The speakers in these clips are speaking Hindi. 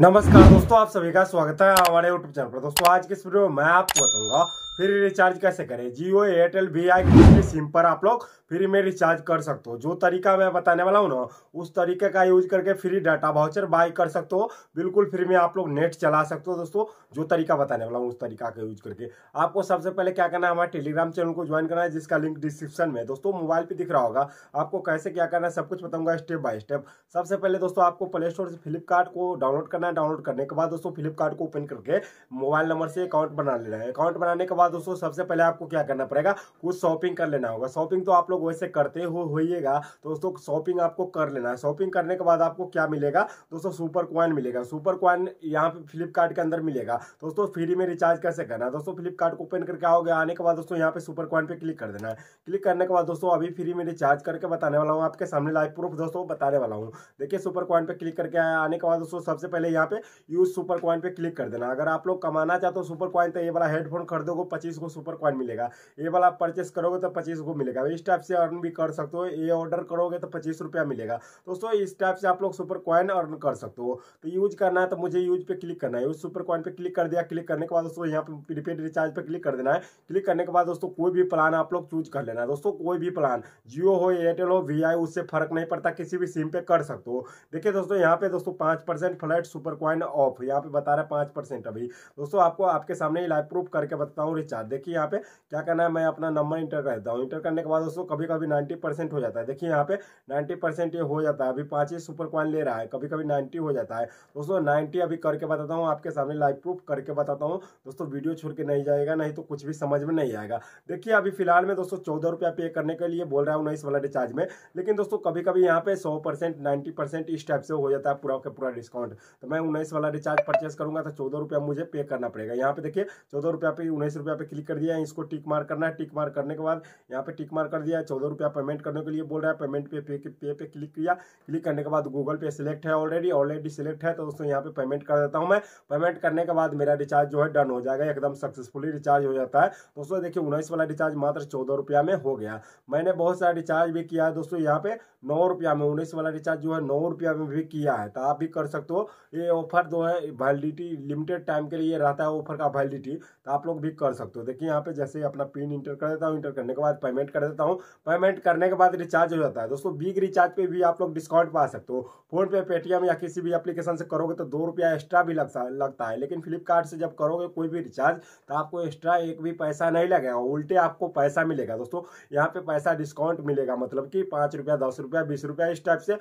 नमस्कार दोस्तों आप सभी का स्वागत है हमारे यूट्यूब चैनल पर दोस्तों आज के इस वीडियो में मैं आपको बताऊंगा फ्री रिचार्ज कैसे करें जियो एयरटेल वी आई किसी सिम पर आप लोग फ्री में रिचार्ज कर सकते हो जो तरीका मैं बताने वाला हूँ ना उस तरीके का यूज करके फ्री डाटा वाउचर बाय कर सकते हो बिल्कुल फ्री में आप लोग नेट चला सकते हो दोस्तों जो तरीका बताने वाला हूँ उस तरीका का यूज करके आपको सबसे पहले क्या करना है हमारे टेलीग्राम चैनल को ज्वाइन करना है जिसका लिंक डिस्क्रिप्शन में दोस्तों मोबाइल पर दिख रहा होगा आपको कैसे क्या करना है सब कुछ बताऊंगा स्टेप बाय स्टेप सबसे पहले दोस्तों आपको प्ले स्टोर से फ्लिपकार्ट को डाउनलोड करना है डाउनलोड करने के बाद दोस्तों फ्लिपकार्ट को ओपन करके मोबाइल नंबर से अकाउंट बना लेना है अकाउंट बनाने के बाद बाद दोस्तों सबसे पहले आपको क्या करना पड़ेगा कुछ शॉपिंग कर लेना होगा शॉपिंग तो आप लोग वैसे करते हो होइएगा तो दोस्तों शॉपिंग आपको कर लेना है शॉपिंग करने के बाद आपको क्या मिलेगा दोस्तों सुपर कॉइन मिलेगा सुपर कॉइन यहाँ पे फ्लिपकार्ट के अंदर मिलेगा दोस्तों फ्री में रिचार्ज कैसे करना है दोस्तों फ्लिपकार्ट को ओपन करके आओगे आने के बाद दोस्तों यहाँ पे सुपर कॉइन पे क्लिक कर देना है क्लिक करने के बाद दोस्तों अभी फ्री में रिचार्ज करके बताने वाला हूँ आपके सामने लाइव प्रूफ दोस्तों बताने वाला हूँ देखिए सुपर कॉइन पे क्लिक करके आने के बाद दोस्तों सबसे पहले यहाँ पे यूज सुपर कॉइन पे क्लिक कर देना अगर आप लोग कमाना चाहते हो सुपर कॉइन तो ये वाला हेडफोन खरीदोगे पच्चीस को सुपर कॉइन मिलेगा ये वाला परचेस करोगे तो पच्चीस को मिलेगा इस टाइप से अर्न भी कर सकते हो ये ऑर्डर करोगे तो पच्चीस रुपया मिलेगा दोस्तों इस टाइप से आप लोग सुपर कॉइन अर्न कर सकते हो तो यूज करना है तो मुझे यूज पे क्लिक करना है सुपर कॉइन पे क्लिक कर दिया क्लिक करने के बाद दोस्तों यहाँ पे प्रीपेड रिचार्ज पे क्लिक कर देना है क्लिक करने के बाद दोस्तों कोई भी प्लान आप लोग चूज कर लेना है दोस्तों कोई भी प्लान जियो हो एयरटेल हो वी उससे फर्क नहीं पड़ता किसी भी सिम पे कर सकते हो देखिए दोस्तों यहाँ पे दोस्तों पांच percent flat super coin off यहाँ पे बता रहा है पांच परसेंट अभी दोस्तों आपको आपके सामने लाइव प्रूफ करके बताता हूँ चार्ज देखिए यहाँ पे क्या करना है मैं अपना नंबर इंटर कर देता हूँ इंटर करने के बाद दोस्तों कभी कभी नाइन्टी परसेंट हो जाता है देखिए यहाँ पे नाइन्टी परसेंट ये हो जाता है अभी पाँच ही सुपर क्वाइन ले रहा है कभी कभी नाइन्टी हो जाता है दोस्तों नाइन्टी अभी करके बताता हूँ आपके सामने लाइव प्रूफ करके बताता हूँ दोस्तों वीडियो छोड़ के नहीं जाएगा नहीं तो कुछ भी समझ में नहीं आएगा देखिए अभी फिलहाल में दोस्तों चौदह रुपया पे करने के लिए बोल रहा हूँ इस वाला रिचार्ज में लेकिन दोस्तों कभी कभी यहाँ पे सौ परसेंट नाइन्टी इस टाइप से हो जाता है पूरा का पूरा डिस्काउंट तो मैं उन्नीस वाला रिचार्ज परचेस करूंगा तो चौदह रुपया मुझे पे करना पड़ेगा यहाँ पे देखिए चौदह रुपया पे उन्नीस पे क्लिक कर दिया है इसको टिक मार करना है टिक मार करने के बाद यहाँ पे टिक मार कर दिया है चौदह रुपया पेमेंट करने के लिए बोल रहा है पेमेंट पे पे पे पे क्लिक किया क्लिक करने के बाद गूगल पे सिलेक्ट है ऑलरेडी ऑलरेडी सिलेक्ट है तो दोस्तों यहाँ पे पेमेंट कर देता हूँ मैं पेमेंट करने के बाद मेरा रिचार्ज जो है डन हो जाएगा एकदम सक्सेसफुली रिचार्ज हो जाता है दोस्तों देखिए उन्नीस वाला रिचार्ज मात्र चौदह में हो गया मैंने बहुत सारा रिचार्ज भी किया है दोस्तों यहाँ पे नौ रुपया में उन्नीस वाला रिचार्ज जो है नौ रुपया में भी किया है तो आप भी कर सकते हो ये ऑफर जो है वैलिडिटी लिमिटेड टाइम के लिए रहता है ऑफर का वैलिडिटी तो आप लोग भी कर सकते हो देखिए यहाँ पे जैसे ही अपना पिन इंटर कर देता हूँ इंटर करने के बाद पेमेंट कर देता हूँ पेमेंट करने के बाद रिचार्ज हो जाता है दोस्तों बिग रिचार्ज पे भी आप लोग डिस्काउंट पा सकते हो फोन पे पेटीएम या किसी भी एप्लीकेशन से करोगे तो दो रुपया एक्स्ट्रा भी लग लगता है लेकिन फ्लिपकार्ट से जब करोगे कोई भी रिचार्ज तो आपको एक्स्ट्रा एक भी पैसा नहीं लगेगा उल्टे आपको पैसा मिलेगा दोस्तों यहाँ पे पैसा डिस्काउंट मिलेगा मतलब कि पाँच रुपया दस रुपया बीस रुपया इस टाइप से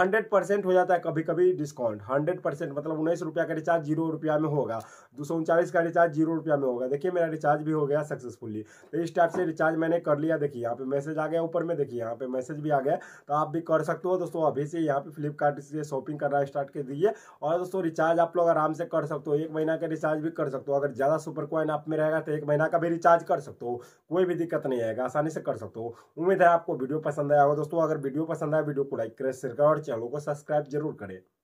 हंड्रेड हो जाता है कभी कभी डिस्काउंट हंड्रेड मतलब उन्नीस का रिचार्ज जीरो में होगा दो का रिचार्ज जीरो में होगा देखिए मेरा रिचार्ज भी हो गया सक्सेसफुली तो इस टाइप से रिचार्ज मैंने कर लिया देखिए यहाँ पे मैसेज आ गया ऊपर में देखिए यहाँ पे मैसेज भी आ गया तो आप भी कर सकते हो दोस्तों अभी से यहाँ पे फ्लिपकार्ट से शॉपिंग करना स्टार्ट कर दीजिए और दोस्तों रिचार्ज आप लोग आराम से कर सकते हो एक महीना का रिचार्ज भी कर सकते हो अगर ज़्यादा सुपर कॉइन आप में रहेगा तो एक महीना का भी रिचार्ज कर सकते हो कोई भी दिक्कत नहीं आएगा आसानी से कर सकते हो उम्मीद है आपको वीडियो पसंद आया होगा दोस्तों अगर वीडियो पसंद आया वीडियो को लाइक करें शेयर करें और चैनल को सब्सक्राइब जरूर करें